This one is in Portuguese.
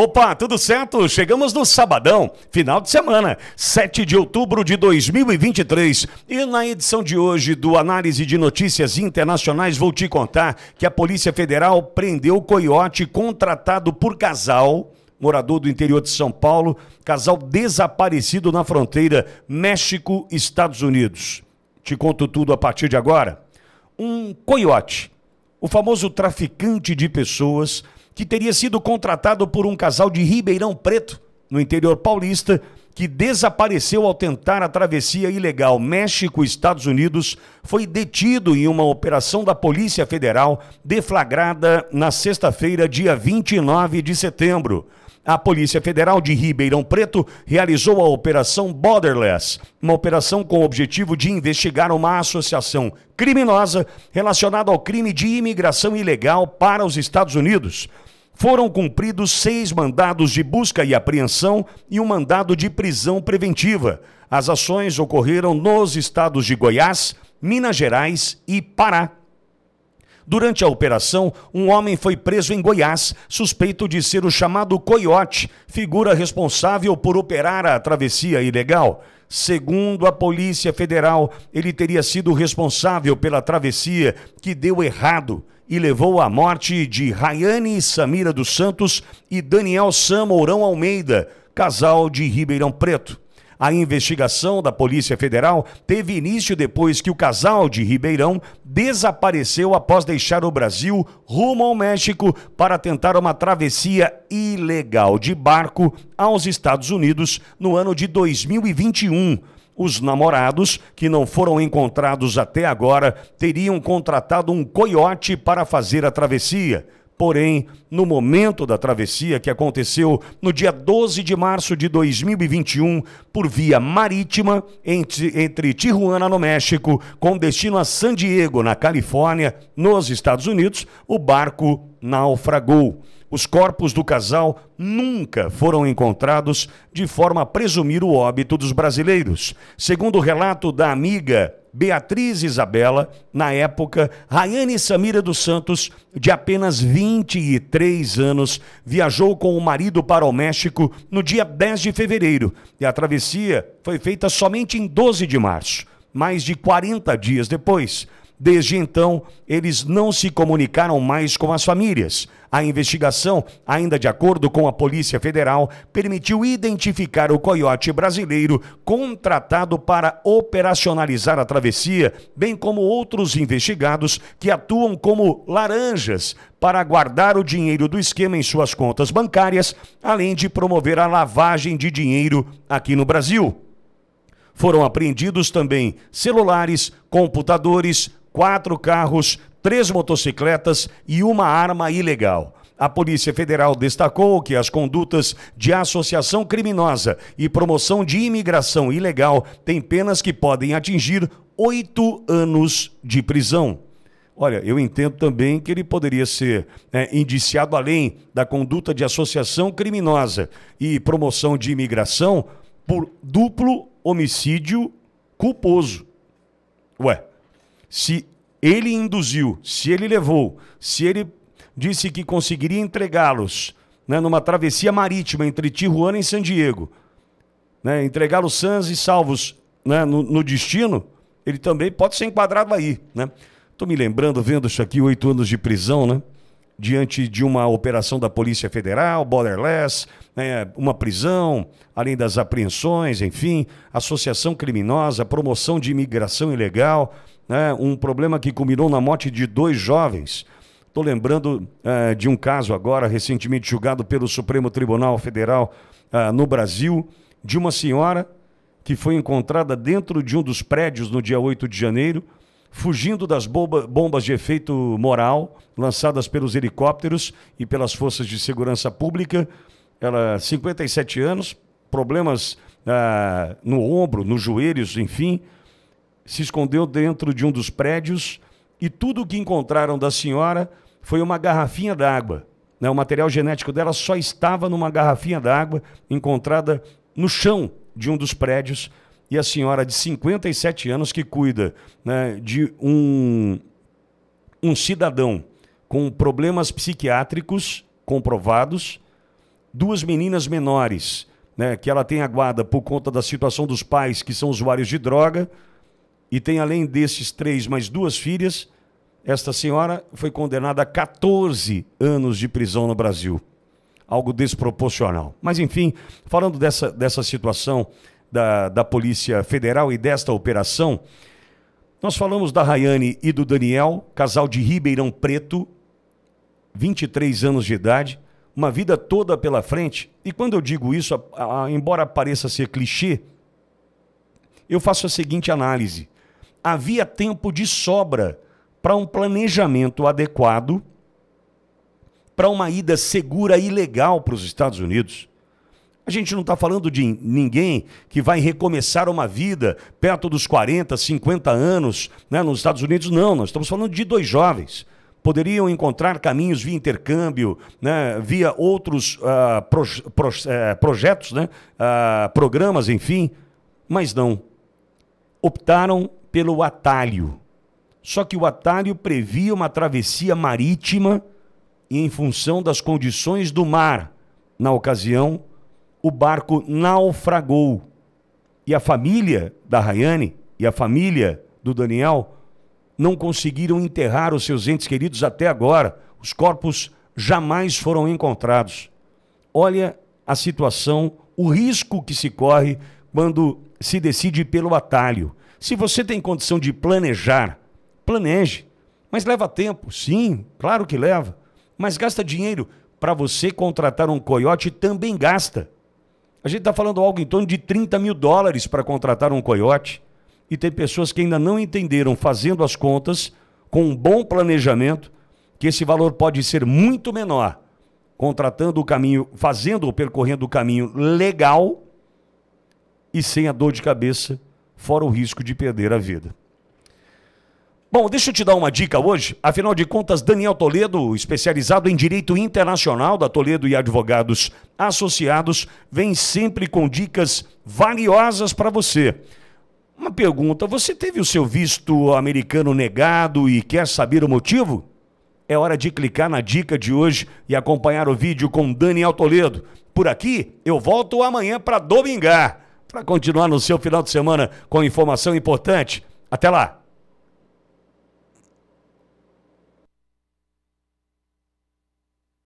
Opa, tudo certo? Chegamos no sabadão, final de semana, 7 de outubro de 2023. E na edição de hoje do Análise de Notícias Internacionais, vou te contar que a Polícia Federal prendeu o coiote contratado por casal morador do interior de São Paulo, casal desaparecido na fronteira México-Estados Unidos. Te conto tudo a partir de agora. Um coiote, o famoso traficante de pessoas, que teria sido contratado por um casal de Ribeirão Preto, no interior paulista, que desapareceu ao tentar a travessia ilegal México-Estados Unidos, foi detido em uma operação da Polícia Federal deflagrada na sexta-feira, dia 29 de setembro. A Polícia Federal de Ribeirão Preto realizou a Operação Borderless, uma operação com o objetivo de investigar uma associação criminosa relacionada ao crime de imigração ilegal para os Estados Unidos foram cumpridos seis mandados de busca e apreensão e um mandado de prisão preventiva. As ações ocorreram nos estados de Goiás, Minas Gerais e Pará. Durante a operação, um homem foi preso em Goiás, suspeito de ser o chamado Coiote, figura responsável por operar a travessia ilegal. Segundo a Polícia Federal, ele teria sido responsável pela travessia que deu errado e levou à morte de Rayane Samira dos Santos e Daniel Samourão Almeida, casal de Ribeirão Preto. A investigação da Polícia Federal teve início depois que o casal de Ribeirão desapareceu após deixar o Brasil rumo ao México para tentar uma travessia ilegal de barco aos Estados Unidos no ano de 2021 os namorados, que não foram encontrados até agora, teriam contratado um coiote para fazer a travessia. Porém, no momento da travessia que aconteceu no dia 12 de março de 2021, por via marítima, entre, entre Tijuana, no México, com destino a San Diego, na Califórnia, nos Estados Unidos, o barco naufragou os corpos do casal nunca foram encontrados de forma a presumir o óbito dos brasileiros. Segundo o relato da amiga Beatriz Isabela, na época, Rayane Samira dos Santos, de apenas 23 anos, viajou com o marido para o México no dia 10 de fevereiro e a travessia foi feita somente em 12 de março, mais de 40 dias depois. Desde então, eles não se comunicaram mais com as famílias. A investigação, ainda de acordo com a Polícia Federal, permitiu identificar o coiote brasileiro contratado para operacionalizar a travessia, bem como outros investigados que atuam como laranjas para guardar o dinheiro do esquema em suas contas bancárias, além de promover a lavagem de dinheiro aqui no Brasil. Foram apreendidos também celulares, computadores, quatro carros, três motocicletas e uma arma ilegal. A Polícia Federal destacou que as condutas de associação criminosa e promoção de imigração ilegal têm penas que podem atingir oito anos de prisão. Olha, eu entendo também que ele poderia ser né, indiciado além da conduta de associação criminosa e promoção de imigração por duplo homicídio culposo. Ué, se ele induziu, se ele levou, se ele disse que conseguiria entregá-los né, numa travessia marítima entre Tijuana e San Diego, né, entregá-los sãs e salvos né, no, no, destino, ele também pode ser enquadrado aí. Estou né. me lembrando, vendo isso aqui, oito anos de prisão, né, Diante de uma operação da Polícia Federal, borderless, né, uma prisão, além das apreensões, enfim, associação criminosa, promoção de imigração ilegal, né, um problema que culminou na morte de dois jovens. Estou lembrando é, de um caso agora, recentemente julgado pelo Supremo Tribunal Federal é, no Brasil, de uma senhora que foi encontrada dentro de um dos prédios no dia 8 de janeiro, fugindo das bombas de efeito moral lançadas pelos helicópteros e pelas forças de segurança pública. Ela, 57 anos, problemas ah, no ombro, nos joelhos, enfim, se escondeu dentro de um dos prédios e tudo o que encontraram da senhora foi uma garrafinha d'água. Né? O material genético dela só estava numa garrafinha d'água encontrada no chão de um dos prédios. E a senhora de 57 anos que cuida né, de um, um cidadão com problemas psiquiátricos comprovados, duas meninas menores, né, que ela tem a guarda por conta da situação dos pais que são usuários de droga, e tem além desses três mais duas filhas. Esta senhora foi condenada a 14 anos de prisão no Brasil. Algo desproporcional. Mas, enfim, falando dessa, dessa situação da, da Polícia Federal e desta operação, nós falamos da Rayane e do Daniel, casal de Ribeirão Preto, 23 anos de idade, uma vida toda pela frente. E quando eu digo isso, a, a, embora pareça ser clichê, eu faço a seguinte análise havia tempo de sobra para um planejamento adequado, para uma ida segura e legal para os Estados Unidos. A gente não está falando de ninguém que vai recomeçar uma vida perto dos 40, 50 anos né, nos Estados Unidos, não. Nós estamos falando de dois jovens. Poderiam encontrar caminhos via intercâmbio, né, via outros uh, ah, pro, pro, uh, eh, projetos, né, uh, programas, enfim, mas não. Optaram pelo atalho. Só que o atalho previa uma travessia marítima e, em função das condições do mar, na ocasião, o barco naufragou. E a família da Rayane e a família do Daniel não conseguiram enterrar os seus entes queridos até agora. Os corpos jamais foram encontrados. Olha a situação, o risco que se corre quando se decide pelo atalho. Se você tem condição de planejar, planeje. Mas leva tempo, sim, claro que leva. Mas gasta dinheiro. Para você contratar um coiote também gasta. A gente está falando algo em torno de 30 mil dólares para contratar um coiote. E tem pessoas que ainda não entenderam, fazendo as contas, com um bom planejamento, que esse valor pode ser muito menor, contratando o caminho, fazendo ou percorrendo o caminho legal e sem a dor de cabeça fora o risco de perder a vida. Bom, deixa eu te dar uma dica hoje. Afinal de contas, Daniel Toledo, especializado em direito internacional da Toledo e Advogados Associados, vem sempre com dicas valiosas para você. Uma pergunta: você teve o seu visto americano negado e quer saber o motivo? É hora de clicar na dica de hoje e acompanhar o vídeo com Daniel Toledo. Por aqui, eu volto amanhã para domingar para continuar no seu final de semana com informação importante. Até lá!